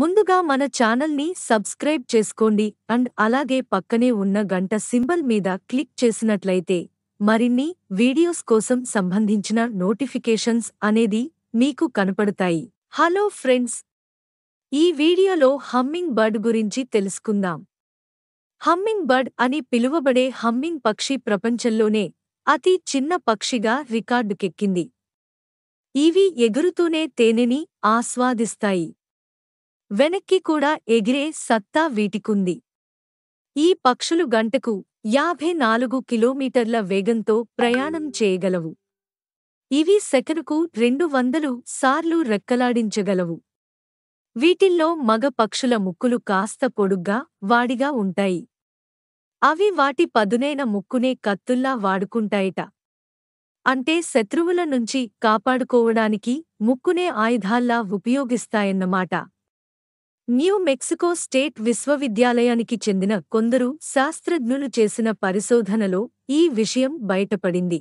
ముందుగా మన ఛానల్ని సబ్స్క్రైబ్ చేసుకోండి అండ్ అలాగే పక్కనే ఉన్న గంట సింబల్ మీద క్లిక్ చేసినట్లయితే మరిన్ని వీడియోస్ కోసం సంబంధించిన నోటిఫికేషన్స్ అనేది మీకు కనపడతాయి హలో ఫ్రెండ్స్ ఈ వీడియోలో హమ్మింగ్ బర్డ్ గురించి తెలుసుకుందాం హమ్మింగ్ బర్డ్ అని పిలువబడే హమ్మింగ్ పక్షి ప్రపంచంలోనే అతి చిన్న పక్షిగా రికార్డుకెక్కింది ఇవి ఎగురుతూనే తేనెని ఆస్వాదిస్తాయి వెనక్కి కూడా ఎగిరే సత్తా వీటికుంది ఈ పక్షులు గంటకు యాభై నాలుగు కిలోమీటర్ల వేగంతో ప్రయాణం చేయగలవు ఇవి సెకనుకు రెండు వందలు సార్లు రెక్కలాడించగలవు వీటిల్లో మగ పక్షుల ముక్కులు కాస్త పొడుగ్గా వాడిగా ఉంటాయి అవి వాటి పదునైన ముక్కునే కత్తుల్లా వాడుకుంటాయట అంటే శత్రువుల నుంచి కాపాడుకోవడానికి ముక్కునే ఆయుధాల్లా ఉపయోగిస్తాయన్నమాట న్యూ మెక్సికో స్టేట్ విశ్వవిద్యాలయానికి చెందిన కొందరు శాస్త్రజ్ఞులు చేసిన పరిశోధనలో ఈ విషయం బయటపడింది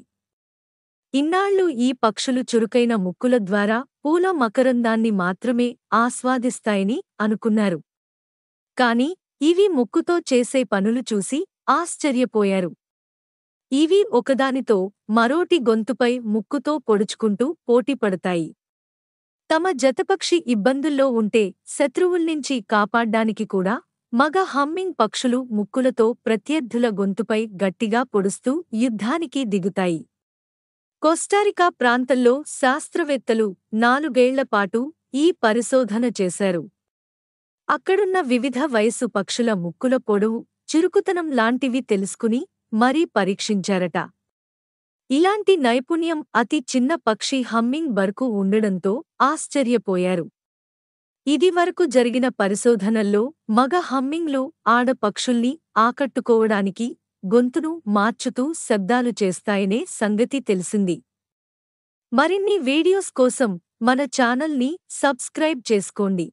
ఇన్నాళ్లు ఈ పక్షులు చురుకైన ముక్కుల ద్వారా పూల మకరందాన్ని మాత్రమే ఆస్వాదిస్తాయని అనుకున్నారు కాని ఇవి ముక్కుతో చేసే పనులు చూసి ఆశ్చర్యపోయారు ఇవి ఒకదానితో మరోటి గొంతుపై ముక్కుతో పొడుచుకుంటూ పోటీపడతాయి తమ జతపక్షి ఇబ్బందుల్లో ఉంటే శత్రువుల్నించి కాపాడ్డానికి కూడా మగ హమ్మింగ్ పక్షులు ముక్కులతో ప్రత్యర్థుల గొంతుపై గట్టిగా పొడుస్తూ యుద్ధానికి దిగుతాయి కోస్టారికా ప్రాంతంలో శాస్త్రవేత్తలు నాలుగేళ్లపాటు ఈ పరిశోధన చేశారు అక్కడున్న వివిధ వయసు పక్షుల ముక్కుల పొడవు చురుకుతనం లాంటివి తెలుసుకుని మరీ పరీక్షించారట ఇలాంటి నైపుణ్యం అతి చిన్న పక్షి హమ్మింగ్ బర్కు ఉండడంతో ఆశ్చర్యపోయారు ఇదివరకు జరిగిన పరిశోధనల్లో మగ హమ్మింగ్లు ఆడ పక్షుల్ని ఆకట్టుకోవడానికి గొంతును మార్చుతూ శబ్దాలు చేస్తాయనే సంగతి తెలిసింది మరిన్ని వీడియోస్ కోసం మన ఛానల్ని సబ్స్క్రైబ్ చేసుకోండి